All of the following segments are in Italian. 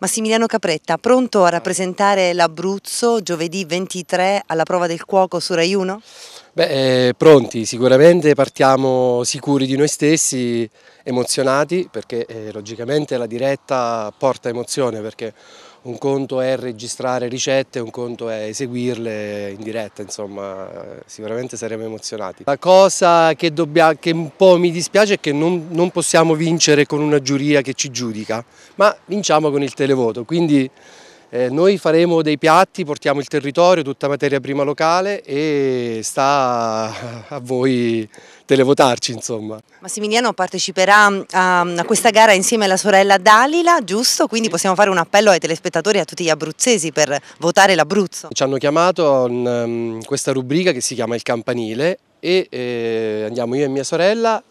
Massimiliano Capretta, pronto a rappresentare l'Abruzzo giovedì 23 alla prova del cuoco su Rai 1? Beh, eh, pronti, sicuramente partiamo sicuri di noi stessi, emozionati perché eh, logicamente la diretta porta emozione perché un conto è registrare ricette, un conto è eseguirle in diretta, insomma eh, sicuramente saremo emozionati. La cosa che, dobbia, che un po' mi dispiace è che non, non possiamo vincere con una giuria che ci giudica, ma vinciamo con il televoto, quindi eh, noi faremo dei piatti, portiamo il territorio, tutta materia prima locale e sta a voi televotarci insomma. Massimiliano parteciperà a, um, a questa gara insieme alla sorella Dalila, giusto? Quindi possiamo fare un appello ai telespettatori e a tutti gli abruzzesi per votare l'Abruzzo. Ci hanno chiamato in um, questa rubrica che si chiama Il Campanile e eh, andiamo io e mia sorella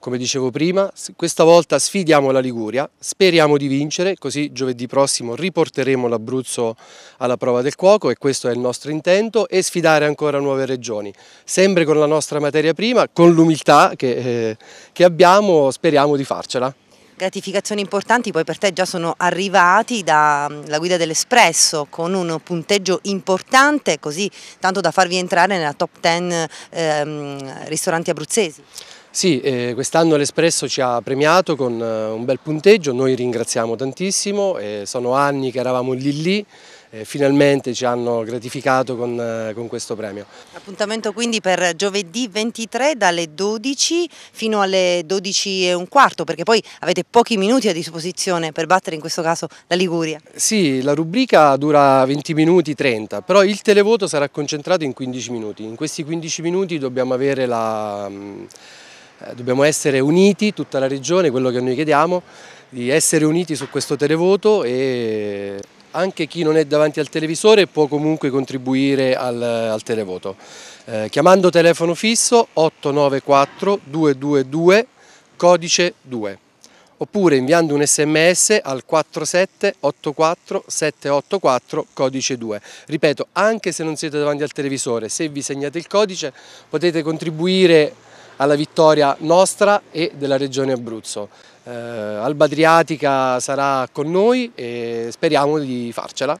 come dicevo prima, questa volta sfidiamo la Liguria, speriamo di vincere, così giovedì prossimo riporteremo l'Abruzzo alla prova del cuoco e questo è il nostro intento e sfidare ancora nuove regioni. Sempre con la nostra materia prima, con l'umiltà che, eh, che abbiamo, speriamo di farcela gratificazioni importanti poi per te già sono arrivati dalla mm, guida dell'Espresso con un punteggio importante così tanto da farvi entrare nella top 10 ehm, ristoranti abruzzesi. Sì, eh, quest'anno l'Espresso ci ha premiato con eh, un bel punteggio, noi ringraziamo tantissimo, eh, sono anni che eravamo lì lì, eh, finalmente ci hanno gratificato con, eh, con questo premio. Appuntamento quindi per giovedì 23 dalle 12 fino alle 12 e un quarto, perché poi avete pochi minuti a disposizione per battere in questo caso la Liguria. Sì, la rubrica dura 20 minuti 30, però il televoto sarà concentrato in 15 minuti, in questi 15 minuti dobbiamo avere la mm, eh, dobbiamo essere uniti, tutta la Regione, quello che noi chiediamo, di essere uniti su questo televoto e anche chi non è davanti al televisore può comunque contribuire al, al televoto. Eh, chiamando telefono fisso 894 222 codice 2 oppure inviando un sms al 4784 784 codice 2. Ripeto, anche se non siete davanti al televisore, se vi segnate il codice potete contribuire alla vittoria nostra e della regione Abruzzo. Eh, Alba Adriatica sarà con noi e speriamo di farcela.